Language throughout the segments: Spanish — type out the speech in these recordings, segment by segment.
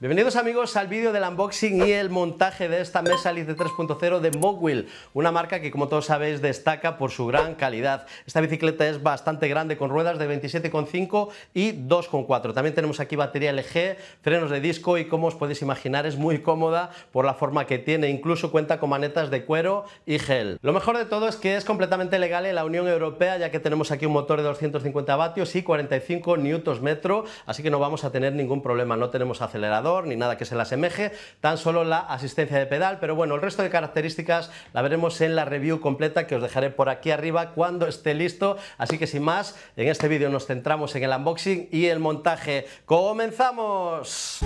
Bienvenidos amigos al vídeo del unboxing y el montaje de esta mesa de 3.0 de Mogwheel, una marca que como todos sabéis destaca por su gran calidad. Esta bicicleta es bastante grande con ruedas de 27,5 y 2,4. También tenemos aquí batería LG, frenos de disco y como os podéis imaginar es muy cómoda por la forma que tiene, incluso cuenta con manetas de cuero y gel. Lo mejor de todo es que es completamente legal en la Unión Europea ya que tenemos aquí un motor de 250 vatios y 45 metro, así que no vamos a tener ningún problema, no tenemos acelerador ni nada que se le asemeje, tan solo la asistencia de pedal, pero bueno, el resto de características la veremos en la review completa que os dejaré por aquí arriba cuando esté listo, así que sin más, en este vídeo nos centramos en el unboxing y el montaje. ¡Comenzamos!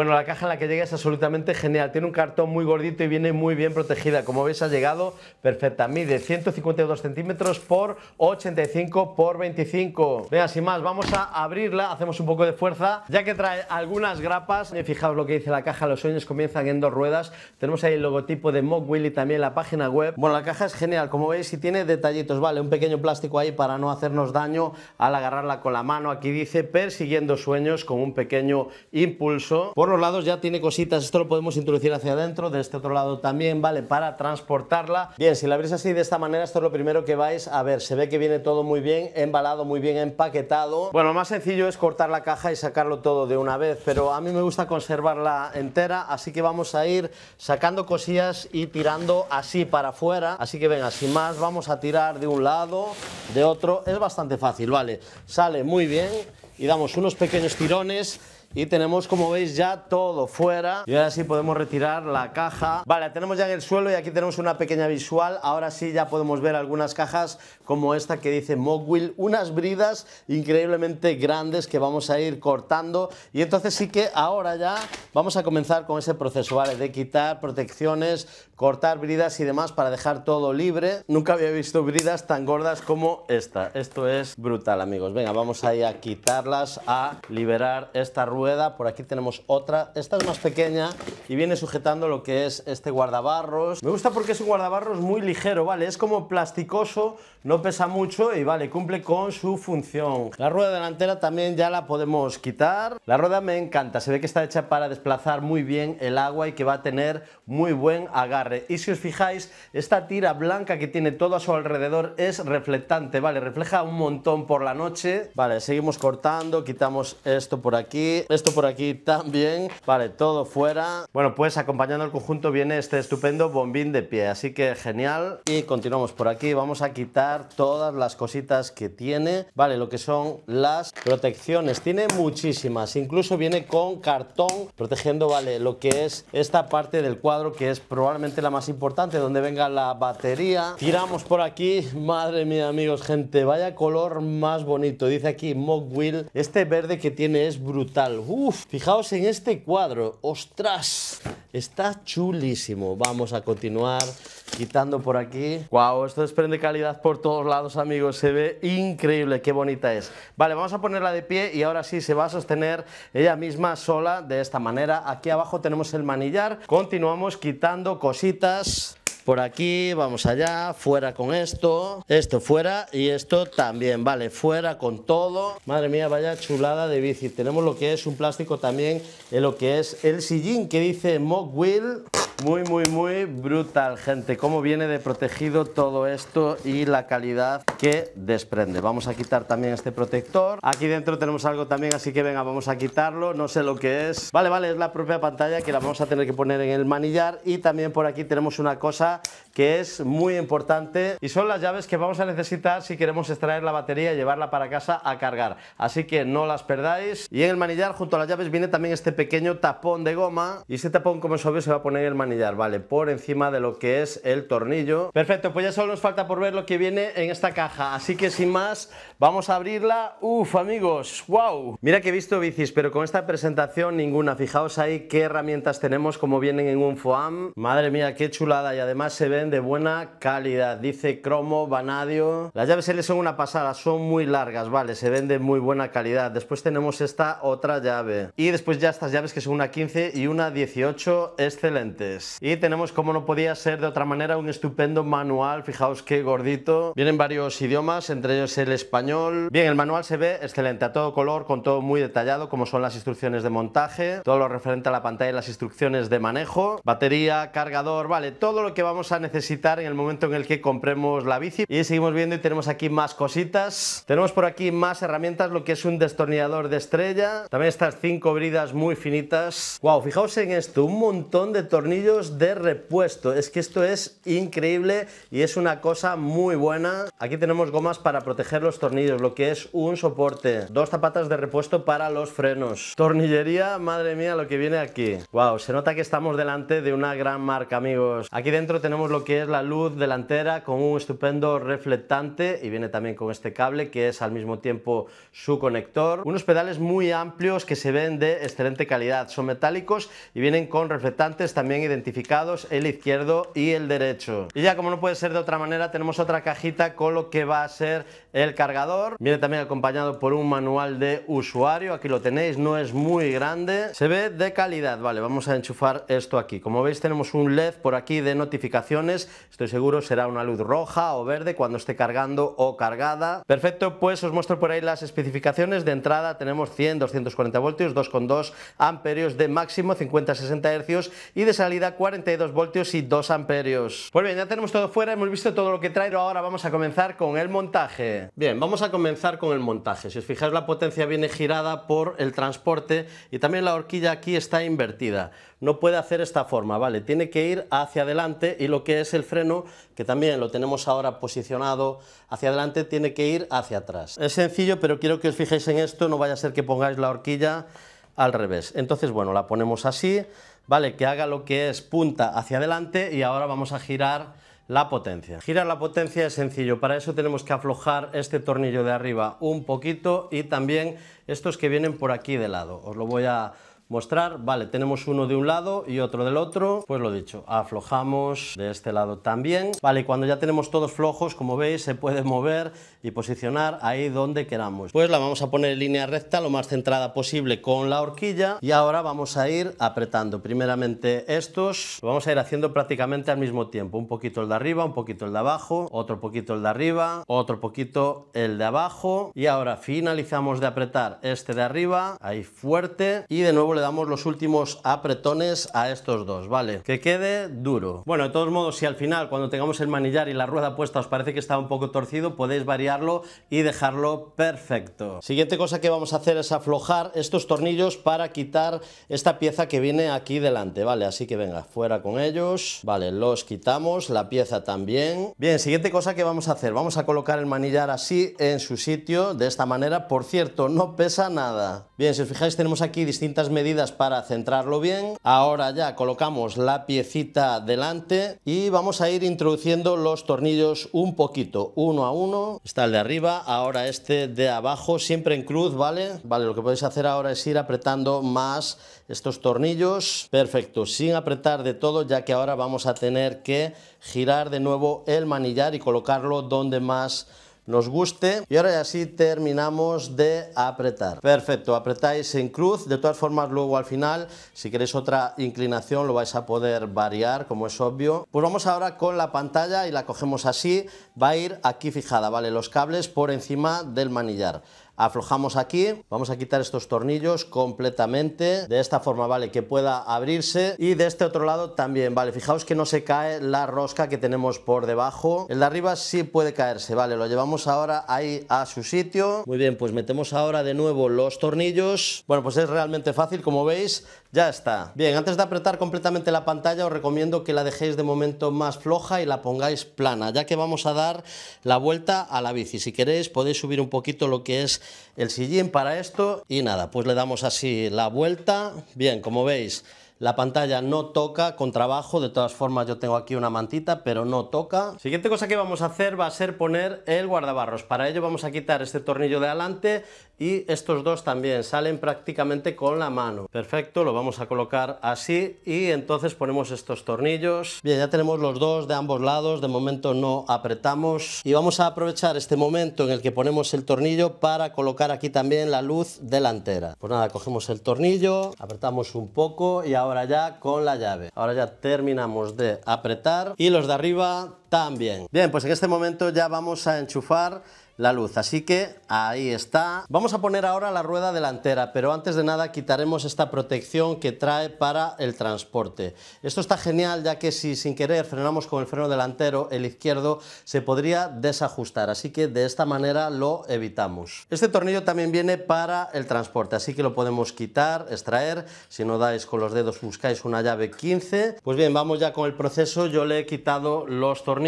Bueno, la caja en la que llega es absolutamente genial. Tiene un cartón muy gordito y viene muy bien protegida. Como veis, ha llegado perfecta. Mide 152 centímetros por 85 por 25. Venga, sin más, vamos a abrirla. Hacemos un poco de fuerza, ya que trae algunas grapas. Eh, fijaos lo que dice la caja. Los sueños comienzan en dos ruedas. Tenemos ahí el logotipo de Mogwilly y también la página web. Bueno, la caja es genial. Como veis, y tiene detallitos. Vale, un pequeño plástico ahí para no hacernos daño al agarrarla con la mano. Aquí dice persiguiendo sueños con un pequeño impulso los lados ya tiene cositas, esto lo podemos introducir hacia adentro, de este otro lado también, ¿vale? Para transportarla. Bien, si la abrís así de esta manera, esto es lo primero que vais a ver. Se ve que viene todo muy bien embalado, muy bien empaquetado. Bueno, lo más sencillo es cortar la caja y sacarlo todo de una vez, pero a mí me gusta conservarla entera, así que vamos a ir sacando cosillas y tirando así para afuera. Así que venga, sin más, vamos a tirar de un lado, de otro. Es bastante fácil, ¿vale? Sale muy bien y damos unos pequeños tirones y tenemos, como veis, ya todo fuera. Y ahora sí podemos retirar la caja. Vale, tenemos ya en el suelo y aquí tenemos una pequeña visual. Ahora sí ya podemos ver algunas cajas como esta que dice Mogwill, Unas bridas increíblemente grandes que vamos a ir cortando. Y entonces sí que ahora ya vamos a comenzar con ese proceso, ¿vale? De quitar protecciones, cortar bridas y demás para dejar todo libre. Nunca había visto bridas tan gordas como esta. Esto es brutal, amigos. Venga, vamos ahí a quitarlas, a liberar esta rueda. Por aquí tenemos otra. Esta es más pequeña y viene sujetando lo que es este guardabarros. Me gusta porque es un guardabarros muy ligero, ¿vale? Es como plasticoso, no pesa mucho y, vale, cumple con su función. La rueda delantera también ya la podemos quitar. La rueda me encanta. Se ve que está hecha para desplazar muy bien el agua y que va a tener muy buen agarre. Y si os fijáis, esta tira blanca que tiene todo a su alrededor es reflectante, ¿vale? Refleja un montón por la noche. Vale, seguimos cortando, quitamos esto por aquí, esto por aquí también. Vale, todo fuera. Bueno, pues acompañando el conjunto viene este estupendo bombín de pie, así que genial. Y continuamos por aquí, vamos a quitar todas las cositas que tiene. Vale, lo que son las protecciones. Tiene muchísimas, incluso viene con cartón protegiendo, vale, lo que es esta parte del cuadro que es probablemente la más importante, donde venga la batería. Tiramos por aquí, madre mía amigos, gente, vaya color más bonito. Dice aquí Wheel este verde que tiene es brutal. Uf, fijaos en este cuadro, ostras, está chulísimo. Vamos a continuar quitando por aquí. Wow, esto desprende calidad por todos lados, amigos. Se ve increíble, qué bonita es. Vale, vamos a ponerla de pie y ahora sí se va a sostener ella misma sola de esta manera. Aquí abajo tenemos el manillar. Continuamos quitando cositas por aquí, vamos allá, fuera con esto, esto fuera y esto también, vale, fuera con todo. Madre mía, vaya chulada de bici. Tenemos lo que es un plástico también, en eh, lo que es el sillín que dice Mock muy, muy, muy brutal, gente. Cómo viene de protegido todo esto y la calidad que desprende. Vamos a quitar también este protector. Aquí dentro tenemos algo también, así que venga, vamos a quitarlo. No sé lo que es. Vale, vale, es la propia pantalla que la vamos a tener que poner en el manillar. Y también por aquí tenemos una cosa que es muy importante y son las llaves que vamos a necesitar si queremos extraer la batería y llevarla para casa a cargar. Así que no las perdáis. Y en el manillar junto a las llaves viene también este pequeño tapón de goma y este tapón como es obvio se va a poner en el manillar, ¿vale? Por encima de lo que es el tornillo. Perfecto, pues ya solo nos falta por ver lo que viene en esta caja. Así que sin más, vamos a abrirla. Uf, amigos, wow. Mira que he visto bicis, pero con esta presentación ninguna. Fijaos ahí qué herramientas tenemos, como vienen en un FOAM. Madre mía, qué chulada y además se ve de buena calidad, dice cromo, vanadio. Las llaves L son una pasada, son muy largas, vale, se ven de muy buena calidad. Después tenemos esta otra llave. Y después ya estas llaves que son una 15 y una 18, excelentes. Y tenemos, como no podía ser de otra manera, un estupendo manual, fijaos qué gordito. Vienen varios idiomas, entre ellos el español. Bien, el manual se ve excelente, a todo color, con todo muy detallado, como son las instrucciones de montaje, todo lo referente a la pantalla y las instrucciones de manejo, batería, cargador, vale, todo lo que vamos a necesitar en el momento en el que compremos la bici. Y seguimos viendo y tenemos aquí más cositas. Tenemos por aquí más herramientas, lo que es un destornillador de estrella. También estas cinco bridas muy finitas. Wow, fijaos en esto, un montón de tornillos de repuesto. Es que esto es increíble y es una cosa muy buena. Aquí tenemos gomas para proteger los tornillos, lo que es un soporte. Dos zapatas de repuesto para los frenos. Tornillería, madre mía, lo que viene aquí. Wow, se nota que estamos delante de una gran marca, amigos. Aquí dentro tenemos lo que es la luz delantera con un estupendo reflectante y viene también con este cable que es al mismo tiempo su conector. Unos pedales muy amplios que se ven de excelente calidad. Son metálicos y vienen con reflectantes también identificados el izquierdo y el derecho. Y ya como no puede ser de otra manera tenemos otra cajita con lo que va a ser el cargador. Viene también acompañado por un manual de usuario. Aquí lo tenéis, no es muy grande. Se ve de calidad. Vale, vamos a enchufar esto aquí. Como veis tenemos un LED por aquí de notificaciones estoy seguro será una luz roja o verde cuando esté cargando o cargada. Perfecto, pues os muestro por ahí las especificaciones. De entrada tenemos 100, 240 voltios, 2,2 amperios de máximo, 50-60 hercios y de salida 42 voltios y 2 amperios. Pues bien, ya tenemos todo fuera, hemos visto todo lo que trae ahora vamos a comenzar con el montaje. Bien, vamos a comenzar con el montaje. Si os fijáis la potencia viene girada por el transporte y también la horquilla aquí está invertida. No puede hacer esta forma, ¿vale? Tiene que ir hacia adelante y lo que es el freno, que también lo tenemos ahora posicionado hacia adelante, tiene que ir hacia atrás. Es sencillo, pero quiero que os fijéis en esto, no vaya a ser que pongáis la horquilla al revés. Entonces, bueno, la ponemos así, ¿vale? Que haga lo que es punta hacia adelante y ahora vamos a girar la potencia. Girar la potencia es sencillo, para eso tenemos que aflojar este tornillo de arriba un poquito y también estos que vienen por aquí de lado. Os lo voy a mostrar. Vale, tenemos uno de un lado y otro del otro. Pues lo dicho, aflojamos de este lado también. Vale, cuando ya tenemos todos flojos, como veis, se puede mover y posicionar ahí donde queramos. Pues la vamos a poner en línea recta, lo más centrada posible con la horquilla. Y ahora vamos a ir apretando primeramente estos. vamos a ir haciendo prácticamente al mismo tiempo. Un poquito el de arriba, un poquito el de abajo, otro poquito el de arriba, otro poquito el de abajo. Y ahora finalizamos de apretar este de arriba, ahí fuerte. Y de nuevo le damos los últimos apretones a estos dos, ¿vale? Que quede duro. Bueno, de todos modos, si al final, cuando tengamos el manillar y la rueda puesta, os parece que está un poco torcido, podéis variarlo y dejarlo perfecto. Siguiente cosa que vamos a hacer es aflojar estos tornillos para quitar esta pieza que viene aquí delante, ¿vale? Así que venga, fuera con ellos. Vale, los quitamos, la pieza también. Bien, siguiente cosa que vamos a hacer, vamos a colocar el manillar así en su sitio, de esta manera. Por cierto, no pesa nada. Bien, si os fijáis, tenemos aquí distintas medidas para centrarlo bien. Ahora ya colocamos la piecita delante y vamos a ir introduciendo los tornillos un poquito, uno a uno. Está el de arriba, ahora este de abajo, siempre en cruz, ¿vale? Vale, lo que podéis hacer ahora es ir apretando más estos tornillos. Perfecto, sin apretar de todo, ya que ahora vamos a tener que girar de nuevo el manillar y colocarlo donde más nos guste. Y ahora así terminamos de apretar. Perfecto, apretáis en cruz. De todas formas, luego al final, si queréis otra inclinación, lo vais a poder variar, como es obvio. Pues vamos ahora con la pantalla y la cogemos así. Va a ir aquí fijada, ¿vale? Los cables por encima del manillar aflojamos aquí, vamos a quitar estos tornillos completamente, de esta forma, ¿vale? Que pueda abrirse y de este otro lado también, ¿vale? Fijaos que no se cae la rosca que tenemos por debajo, el de arriba sí puede caerse, ¿vale? Lo llevamos ahora ahí a su sitio. Muy bien, pues metemos ahora de nuevo los tornillos. Bueno, pues es realmente fácil, como veis, ya está. Bien, antes de apretar completamente la pantalla os recomiendo que la dejéis de momento más floja y la pongáis plana, ya que vamos a dar la vuelta a la bici. Si queréis podéis subir un poquito lo que es el sillín para esto y nada, pues le damos así la vuelta, bien, como veis la pantalla no toca con trabajo, de todas formas yo tengo aquí una mantita, pero no toca. Siguiente cosa que vamos a hacer va a ser poner el guardabarros. Para ello vamos a quitar este tornillo de adelante, y estos dos también salen prácticamente con la mano. Perfecto, lo vamos a colocar así y entonces ponemos estos tornillos. Bien, ya tenemos los dos de ambos lados, de momento no apretamos y vamos a aprovechar este momento en el que ponemos el tornillo para colocar aquí también la luz delantera. Pues nada, cogemos el tornillo, apretamos un poco y ahora ya con la llave. Ahora ya terminamos de apretar y los de arriba también. Bien, pues en este momento ya vamos a enchufar la luz, así que ahí está. Vamos a poner ahora la rueda delantera, pero antes de nada quitaremos esta protección que trae para el transporte. Esto está genial ya que si sin querer frenamos con el freno delantero, el izquierdo se podría desajustar, así que de esta manera lo evitamos. Este tornillo también viene para el transporte, así que lo podemos quitar, extraer, si no dais con los dedos buscáis una llave 15. Pues bien, vamos ya con el proceso, yo le he quitado los tornillos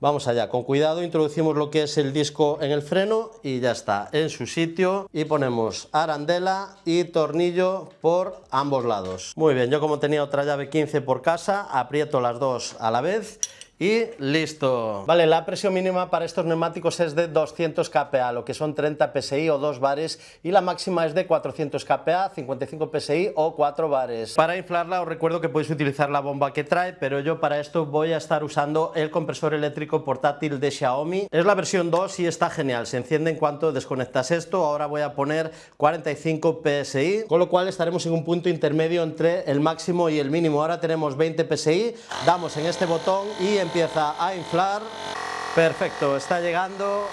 Vamos allá, con cuidado introducimos lo que es el disco en el freno y ya está, en su sitio. Y ponemos arandela y tornillo por ambos lados. Muy bien, yo como tenía otra llave 15 por casa, aprieto las dos a la vez y listo. Vale, la presión mínima para estos neumáticos es de 200 kPa, lo que son 30 psi o 2 bares, y la máxima es de 400 kPa, 55 psi o 4 bares. Para inflarla os recuerdo que podéis utilizar la bomba que trae, pero yo para esto voy a estar usando el compresor eléctrico portátil de Xiaomi. Es la versión 2 y está genial, se enciende en cuanto desconectas esto, ahora voy a poner 45 psi, con lo cual estaremos en un punto intermedio entre el máximo y el mínimo. Ahora tenemos 20 psi, damos en este botón y en empieza a inflar. Perfecto, está llegando.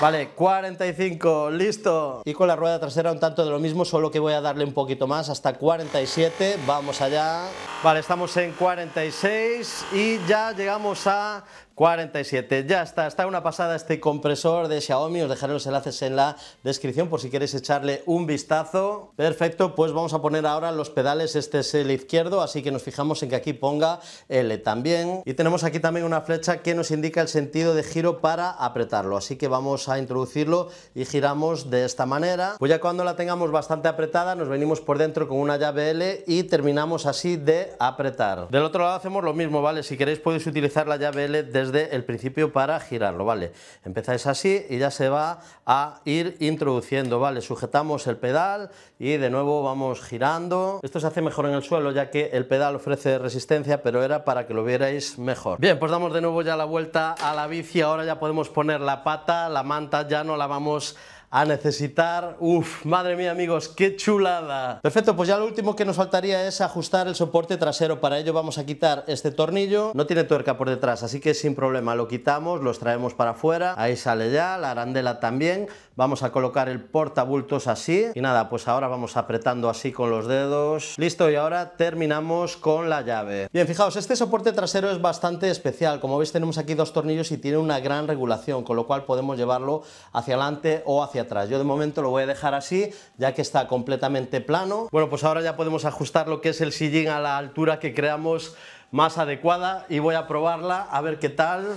Vale, 45, listo. Y con la rueda trasera un tanto de lo mismo, solo que voy a darle un poquito más, hasta 47, vamos allá. Vale, estamos en 46 y ya llegamos a 47. Ya está, está una pasada este compresor de Xiaomi, os dejaré los enlaces en la descripción por si queréis echarle un vistazo. Perfecto, pues vamos a poner ahora los pedales, este es el izquierdo, así que nos fijamos en que aquí ponga L también. Y tenemos aquí también una flecha que nos indica el sentido de giro para apretarlo, así que vamos a introducirlo y giramos de esta manera. Pues ya cuando la tengamos bastante apretada nos venimos por dentro con una llave L y terminamos así de apretar. Del otro lado hacemos lo mismo, ¿vale? Si queréis podéis utilizar la llave L desde el principio para girarlo, ¿vale? Empezáis así y ya se va a ir introduciendo, ¿vale? Sujetamos el pedal y de nuevo vamos girando. Esto se hace mejor en el suelo ya que el pedal ofrece resistencia, pero era para que lo vierais mejor. Bien, pues damos de nuevo ya la vuelta a la bici, ahora ya podemos poner la pata, la manta, ya no la vamos a necesitar. Uf, madre mía amigos, qué chulada. Perfecto, pues ya lo último que nos faltaría es ajustar el soporte trasero. Para ello vamos a quitar este tornillo. No tiene tuerca por detrás, así que sin problema lo quitamos, los traemos para afuera. Ahí sale ya, la arandela también. Vamos a colocar el portabultos así. Y nada, pues ahora vamos apretando así con los dedos. Listo, y ahora terminamos con la llave. Bien, fijaos, este soporte trasero es bastante especial. Como veis tenemos aquí dos tornillos y tiene una gran regulación, con lo cual podemos llevarlo hacia adelante o hacia atrás. Yo de momento lo voy a dejar así, ya que está completamente plano. Bueno, pues ahora ya podemos ajustar lo que es el sillín a la altura que creamos más adecuada y voy a probarla a ver qué tal.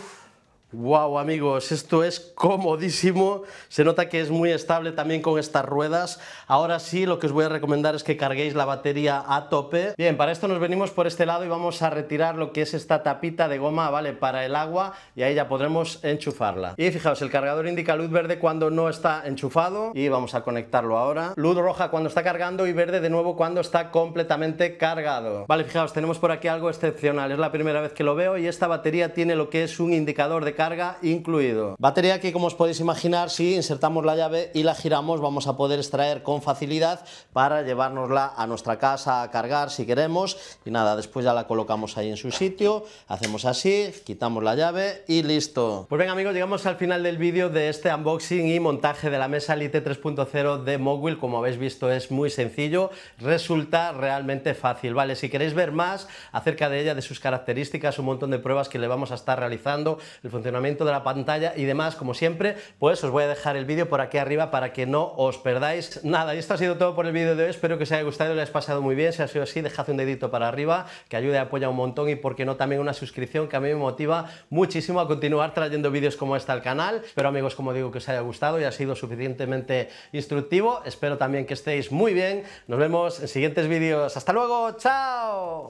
Wow amigos, esto es comodísimo, se nota que es muy estable también con estas ruedas. Ahora sí, lo que os voy a recomendar es que carguéis la batería a tope. Bien, para esto nos venimos por este lado y vamos a retirar lo que es esta tapita de goma, ¿vale? Para el agua y ahí ya podremos enchufarla. Y fijaos, el cargador indica luz verde cuando no está enchufado y vamos a conectarlo ahora. Luz roja cuando está cargando y verde de nuevo cuando está completamente cargado. Vale, fijaos, tenemos por aquí algo excepcional, es la primera vez que lo veo y esta batería tiene lo que es un indicador de carga incluido. Batería que como os podéis imaginar si insertamos la llave y la giramos vamos a poder extraer con facilidad para llevárnosla a nuestra casa a cargar si queremos y nada, después ya la colocamos ahí en su sitio, hacemos así, quitamos la llave y listo. Pues venga amigos, llegamos al final del vídeo de este unboxing y montaje de la mesa Lite 3.0 de móvil como habéis visto es muy sencillo, resulta realmente fácil, ¿vale? Si queréis ver más acerca de ella, de sus características, un montón de pruebas que le vamos a estar realizando, el funcionamiento de la pantalla y demás, como siempre, pues os voy a dejar el vídeo por aquí arriba para que no os perdáis nada. Y esto ha sido todo por el vídeo de hoy, espero que os haya gustado, le hayáis pasado muy bien, si ha sido así, dejad un dedito para arriba, que ayude, apoya un montón y por qué no también una suscripción que a mí me motiva muchísimo a continuar trayendo vídeos como este al canal. pero amigos, como digo, que os haya gustado y ha sido suficientemente instructivo, espero también que estéis muy bien, nos vemos en siguientes vídeos, hasta luego, chao.